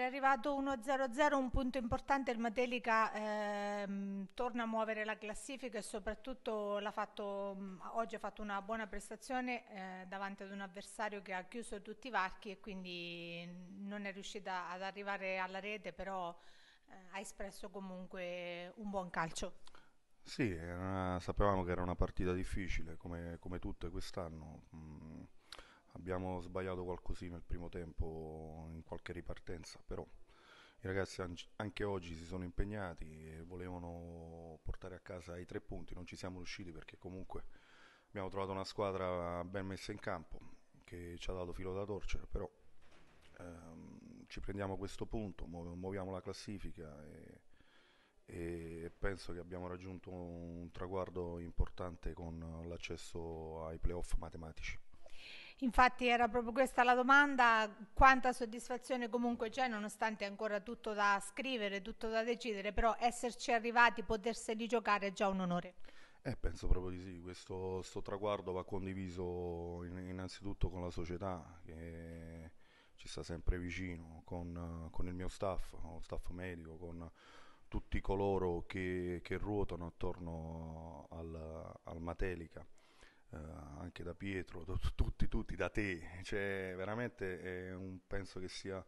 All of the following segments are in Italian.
è arrivato 1-0-0, un punto importante, il Matelica ehm, torna a muovere la classifica e soprattutto fatto, oggi ha fatto una buona prestazione eh, davanti ad un avversario che ha chiuso tutti i varchi e quindi non è riuscita ad arrivare alla rete, però eh, ha espresso comunque un buon calcio. Sì, una, sapevamo che era una partita difficile come, come tutte quest'anno. Mm abbiamo sbagliato qualcosina il primo tempo in qualche ripartenza, però i ragazzi anche oggi si sono impegnati e volevano portare a casa i tre punti, non ci siamo riusciti perché comunque abbiamo trovato una squadra ben messa in campo che ci ha dato filo da torcere, però ehm, ci prendiamo questo punto, muoviamo la classifica e, e penso che abbiamo raggiunto un traguardo importante con l'accesso ai playoff matematici. Infatti era proprio questa la domanda, quanta soddisfazione comunque c'è nonostante ancora tutto da scrivere, tutto da decidere, però esserci arrivati, poterseli giocare è già un onore. Eh, penso proprio di sì, questo traguardo va condiviso innanzitutto con la società che ci sta sempre vicino, con, con il mio staff, lo staff medico, con tutti coloro che, che ruotano attorno al, al Matelica. Eh, anche da Pietro, da tutti, tutti, da te, cioè veramente un, penso che sia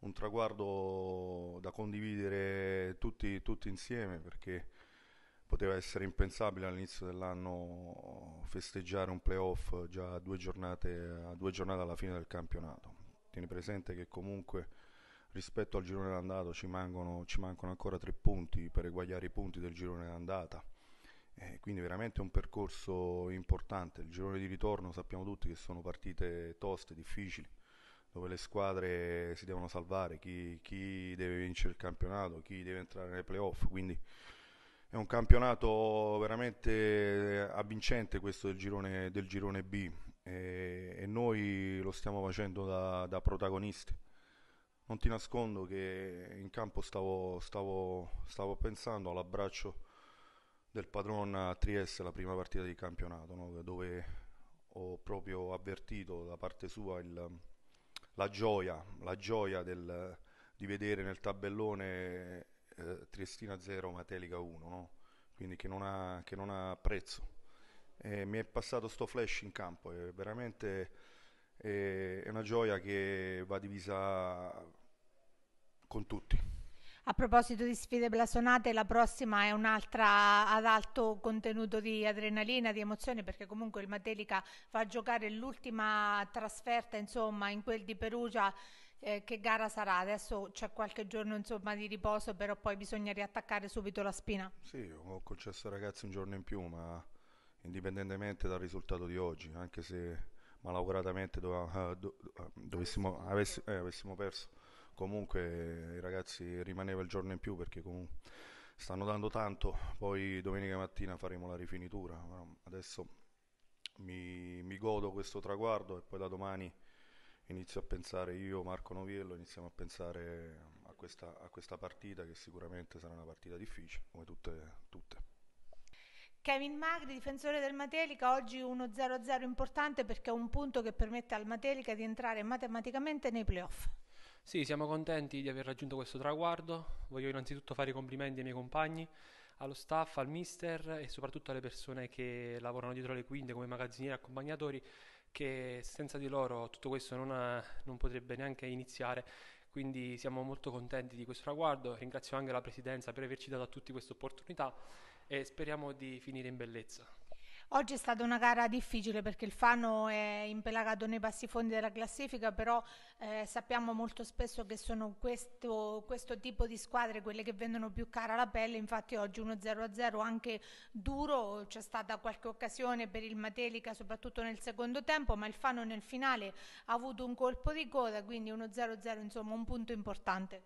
un traguardo da condividere tutti, tutti insieme perché poteva essere impensabile all'inizio dell'anno festeggiare un playoff già due giornate, a due giornate alla fine del campionato. Tieni presente che comunque rispetto al girone d'andata ci mancano, ci mancano ancora tre punti per eguagliare i punti del girone d'andata. Eh, quindi veramente un percorso importante. Il girone di ritorno sappiamo tutti che sono partite toste, difficili, dove le squadre si devono salvare, chi, chi deve vincere il campionato, chi deve entrare nei playoff. Quindi è un campionato veramente avvincente questo del girone, del girone B e, e, noi lo stiamo facendo da, da, protagonisti. Non ti nascondo che in campo stavo, stavo, stavo pensando all'abbraccio del padron a Trieste la prima partita di campionato, no? dove ho proprio avvertito da parte sua il, la gioia, la gioia del, di vedere nel tabellone eh, Triestina 0 Matelica 1, no? quindi che non ha, che non ha prezzo. E mi è passato sto flash in campo, è veramente è, è una gioia che va divisa con tutti. A proposito di sfide blasonate, la prossima è un'altra ad alto contenuto di adrenalina, di emozioni, perché comunque il Matelica fa giocare l'ultima trasferta, insomma, in quel di Perugia. Eh, che gara sarà? Adesso c'è qualche giorno insomma, di riposo, però poi bisogna riattaccare subito la spina. Sì, ho concesso ai ragazzi un giorno in più, ma indipendentemente dal risultato di oggi, anche se malauguratamente dovevamo, eh, eh, dovessimo, avessimo, eh, avessimo perso comunque eh, i ragazzi rimaneva il giorno in più perché comunque stanno dando tanto, poi domenica mattina faremo la rifinitura, adesso mi, mi godo questo traguardo e poi da domani inizio a pensare io, Marco Noviello, iniziamo a pensare a questa, a questa partita che sicuramente sarà una partita difficile, come tutte. tutte. Kevin Magri, difensore del Matelica, oggi 1-0-0 importante perché è un punto che permette al Matelica di entrare matematicamente nei playoff. Sì, siamo contenti di aver raggiunto questo traguardo. Voglio innanzitutto fare i complimenti ai miei compagni, allo staff, al mister e soprattutto alle persone che lavorano dietro le quinte come magazzinieri e accompagnatori che senza di loro tutto questo non, ha, non potrebbe neanche iniziare quindi siamo molto contenti di questo traguardo, ringrazio anche la Presidenza per averci dato a tutti questa opportunità e speriamo di finire in bellezza. Oggi è stata una gara difficile perché il Fano è impelagato nei passi fondi della classifica, però eh, sappiamo molto spesso che sono questo, questo, tipo di squadre quelle che vendono più cara la pelle, infatti oggi 1-0-0 anche duro, c'è stata qualche occasione per il Matelica soprattutto nel secondo tempo, ma il Fano nel finale ha avuto un colpo di coda, quindi 1-0-0 insomma un punto importante.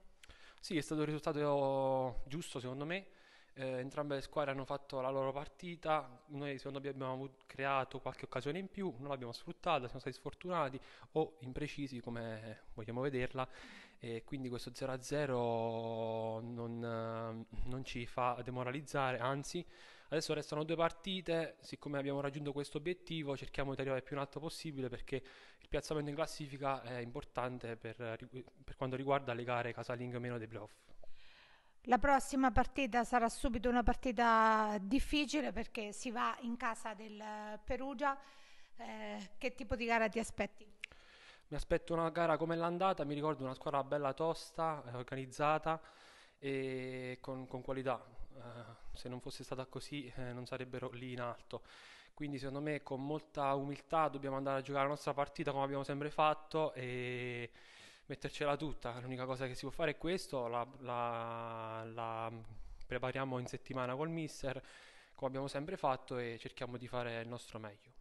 Sì, è stato il risultato giusto secondo me eh, entrambe le squadre hanno fatto la loro partita, noi secondo me abbiamo avuto, creato qualche occasione in più, non l'abbiamo sfruttata, siamo stati sfortunati o imprecisi come vogliamo vederla e quindi questo 0-0 non, non ci fa demoralizzare, anzi adesso restano due partite, siccome abbiamo raggiunto questo obiettivo cerchiamo di arrivare più in alto possibile perché il piazzamento in classifica è importante per, per quanto riguarda le gare casalinghe o meno dei playoff. La prossima partita sarà subito una partita difficile perché si va in casa del eh, Perugia. Eh, che tipo di gara ti aspetti? Mi aspetto una gara come l'andata, mi ricordo una squadra bella tosta, eh, organizzata e con, con qualità. Eh, se non fosse stata così eh, non sarebbero lì in alto. Quindi secondo me con molta umiltà dobbiamo andare a giocare la nostra partita come abbiamo sempre fatto e mettercela tutta, l'unica cosa che si può fare è questo, la, la, la prepariamo in settimana col mister, come abbiamo sempre fatto, e cerchiamo di fare il nostro meglio.